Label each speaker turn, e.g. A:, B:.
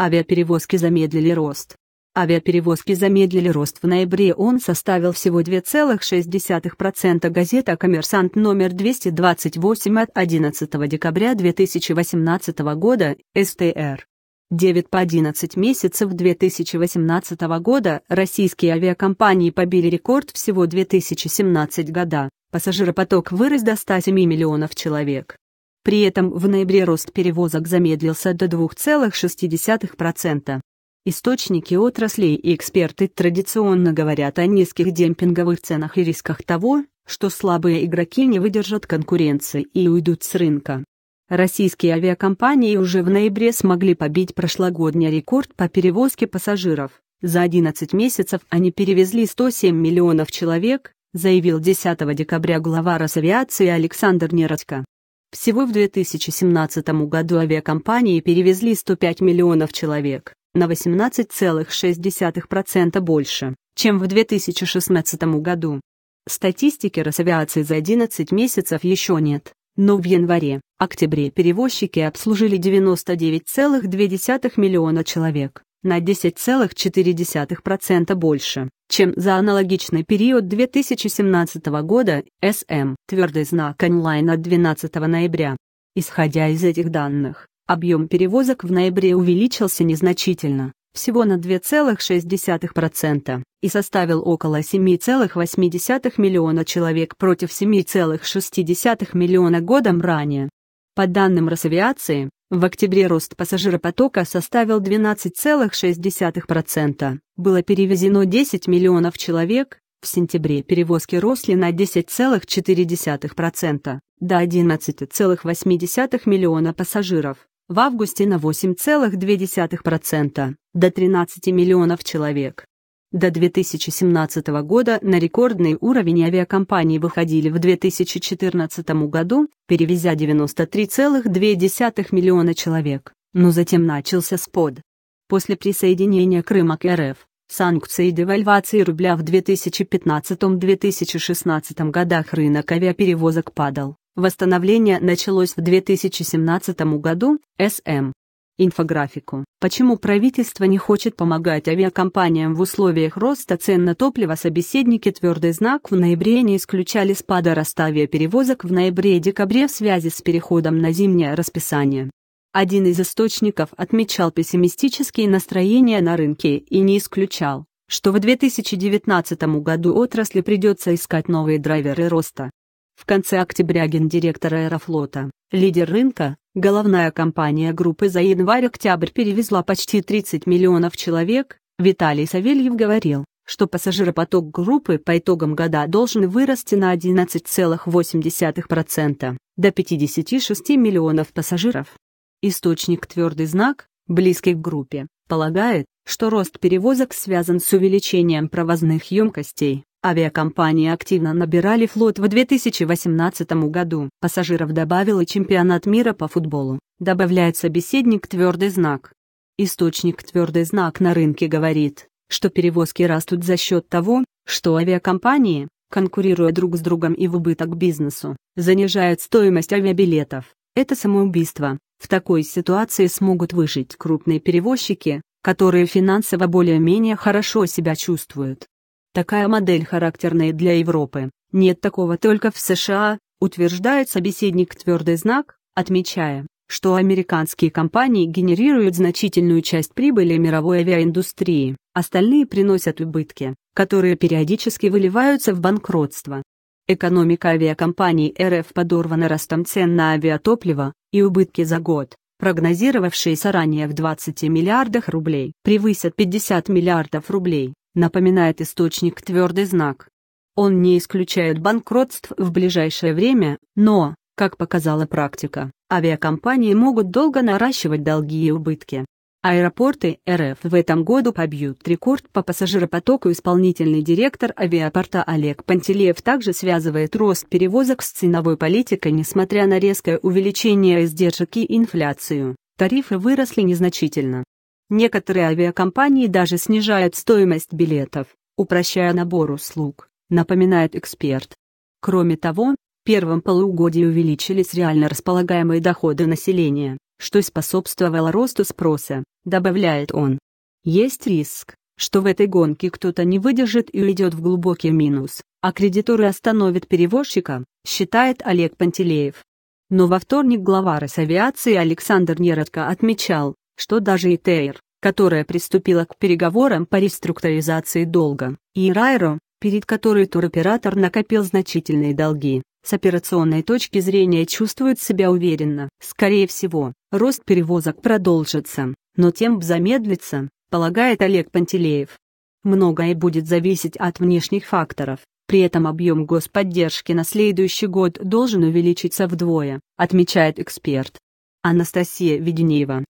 A: Авиаперевозки замедлили рост. Авиаперевозки замедлили рост в ноябре, он составил всего 2,6%, газета «Коммерсант» номер 228 от 11 декабря 2018 года, СТР. 9 по 11 месяцев 2018 года российские авиакомпании побили рекорд всего 2017 года. Пассажиропоток вырос до 107 миллионов человек. При этом в ноябре рост перевозок замедлился до 2,6%. Источники отраслей и эксперты традиционно говорят о низких демпинговых ценах и рисках того, что слабые игроки не выдержат конкуренции и уйдут с рынка. Российские авиакомпании уже в ноябре смогли побить прошлогодний рекорд по перевозке пассажиров. За 11 месяцев они перевезли 107 миллионов человек, заявил 10 декабря глава Росавиации Александр Неродько. Всего в 2017 году авиакомпании перевезли 105 миллионов человек, на 18,6% больше, чем в 2016 году. Статистики Росавиации за 11 месяцев еще нет, но в январе-октябре перевозчики обслужили 99,2 миллиона человек, на 10,4% больше, чем за аналогичный период 2017 года СМ твердый знак онлайн от 12 ноября. Исходя из этих данных, объем перевозок в ноябре увеличился незначительно, всего на 2,6% и составил около 7,8 миллиона человек против 7,6 миллиона годом ранее. По данным Росавиации, в октябре рост пассажиропотока составил 12,6%. Было перевезено 10 миллионов человек, в сентябре перевозки росли на 10,4% до 11,8 миллиона пассажиров, в августе на 8,2% до 13 миллионов человек. До 2017 года на рекордный уровень авиакомпании выходили в 2014 году, перевезя 93,2 миллиона человек, но затем начался спад. После присоединения Крыма к РФ, санкций и девальвации рубля в 2015-2016 годах рынок авиаперевозок падал. Восстановление началось в 2017 году, СМ Инфографику. Почему правительство не хочет помогать авиакомпаниям в условиях роста цен на топливо собеседники твердый знак в ноябре не исключали спада роста авиаперевозок в ноябре-декабре в связи с переходом на зимнее расписание. Один из источников отмечал пессимистические настроения на рынке и не исключал, что в 2019 году отрасли придется искать новые драйверы роста. В конце октября гендиректор Аэрофлота, лидер рынка, головная компания группы за январь-октябрь перевезла почти 30 миллионов человек, Виталий Савельев говорил, что пассажиропоток группы по итогам года должен вырасти на 11,8% до 56 миллионов пассажиров. Источник «Твердый знак», близкий к группе, полагает, что рост перевозок связан с увеличением провозных емкостей. Авиакомпании активно набирали флот в 2018 году. Пассажиров добавил и чемпионат мира по футболу. Добавляет собеседник «Твердый знак». Источник «Твердый знак» на рынке говорит, что перевозки растут за счет того, что авиакомпании, конкурируя друг с другом и в убыток бизнесу, занижают стоимость авиабилетов. Это самоубийство. В такой ситуации смогут выжить крупные перевозчики, которые финансово более-менее хорошо себя чувствуют. Такая модель характерная для Европы, нет такого только в США, утверждает собеседник твердый знак, отмечая, что американские компании генерируют значительную часть прибыли мировой авиаиндустрии, остальные приносят убытки, которые периодически выливаются в банкротство. Экономика авиакомпаний РФ подорвана ростом цен на авиатопливо, и убытки за год, прогнозировавшиеся ранее в 20 миллиардах рублей, превысят 50 миллиардов рублей напоминает источник твердый знак. Он не исключает банкротств в ближайшее время, но, как показала практика, авиакомпании могут долго наращивать долги и убытки. Аэропорты РФ в этом году побьют рекорд по пассажиропотоку. Исполнительный директор авиапорта Олег Пантелеев также связывает рост перевозок с ценовой политикой, несмотря на резкое увеличение издержек и инфляцию. Тарифы выросли незначительно. Некоторые авиакомпании даже снижают стоимость билетов, упрощая набор услуг, напоминает эксперт. Кроме того, в первом полугодии увеличились реально располагаемые доходы населения, что способствовало росту спроса, добавляет он. Есть риск, что в этой гонке кто-то не выдержит и уйдет в глубокий минус, а кредиторы остановят перевозчика, считает Олег Пантелеев. Но во вторник глава Росавиации Александр Неродко отмечал, что даже ИТР, которая приступила к переговорам по реструктуризации долга, и Райро, перед которой туроператор накопил значительные долги, с операционной точки зрения чувствует себя уверенно. Скорее всего, рост перевозок продолжится, но тем замедлится, полагает Олег Пантелеев. Многое будет зависеть от внешних факторов. При этом объем господдержки на следующий год должен увеличиться вдвое, отмечает эксперт. Анастасия Веденеева,